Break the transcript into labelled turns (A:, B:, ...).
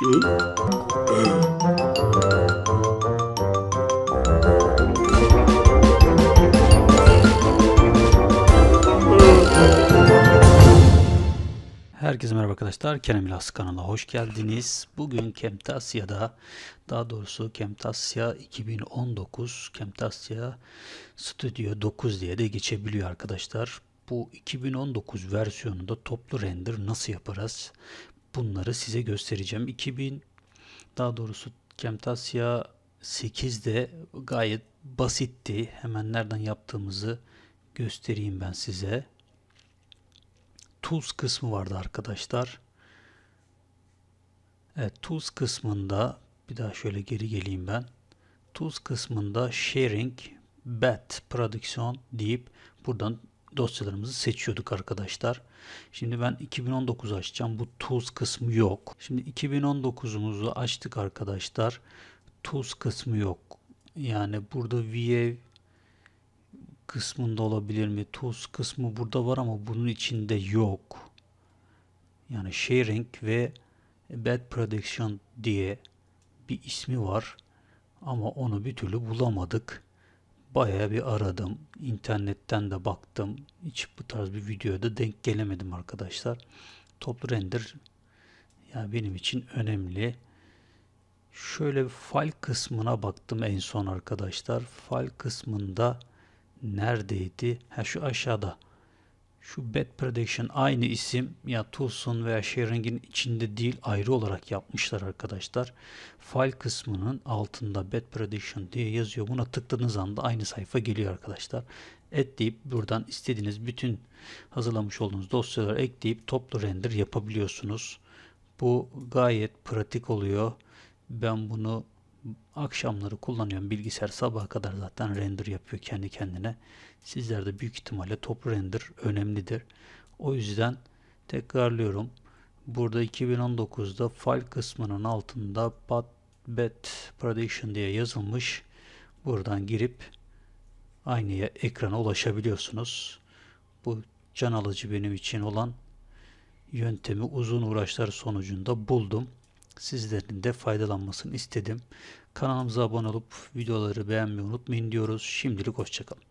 A: Herkese merhaba arkadaşlar. Kerem İlas kanalına hoş geldiniz. Bugün Camtasia'da daha doğrusu Camtasia 2019 Camtasia Studio 9 diye de geçebiliyor arkadaşlar. Bu 2019 versiyonunda toplu render nasıl yaparız? bunları size göstereceğim. 2000 daha doğrusu Camtasia 8'de gayet basitti. Hemen nereden yaptığımızı göstereyim ben size. Tools kısmı vardı arkadaşlar. Evet, Tools kısmında bir daha şöyle geri geleyim ben. Tools kısmında Sharing, Bat, Prodüksiyon deyip buradan dosyalarımızı seçiyorduk arkadaşlar. Şimdi ben 2019 açacağım. Bu tools kısmı yok. Şimdi 2019'umuzu açtık arkadaşlar. Tools kısmı yok. Yani burada VA kısmında olabilir mi? Tools kısmı burada var ama bunun içinde yok. Yani sharing şey ve bad prediction diye bir ismi var. Ama onu bir türlü bulamadık. Bayağı bir aradım. internetten de baktım. Hiç bu tarz bir videoya da denk gelemedim arkadaşlar. Toplu render yani benim için önemli. Şöyle bir file kısmına baktım en son arkadaşlar. File kısmında neredeydi? Ha şu aşağıda şu Bad Prediction aynı isim ya Toolsun veya Sharing'in içinde değil ayrı olarak yapmışlar arkadaşlar. File kısmının altında Bad Prediction diye yazıyor. Buna tıkladığınız anda aynı sayfa geliyor arkadaşlar. Et deyip buradan istediğiniz bütün hazırlamış olduğunuz dosyaları ekleyip toplu render yapabiliyorsunuz. Bu gayet pratik oluyor. Ben bunu akşamları kullanıyorum. Bilgisayar sabaha kadar zaten render yapıyor kendi kendine. Sizlerde büyük ihtimalle top render önemlidir. O yüzden tekrarlıyorum. Burada 2019'da file kısmının altında Bad Predation diye yazılmış. Buradan girip aynı ekrana ulaşabiliyorsunuz. Bu can alıcı benim için olan yöntemi uzun uğraşlar sonucunda buldum sizlerin de faydalanmasını istedim. Kanalımıza abone olup videoları beğenmeyi unutmayın diyoruz. Şimdilik hoşçakalın.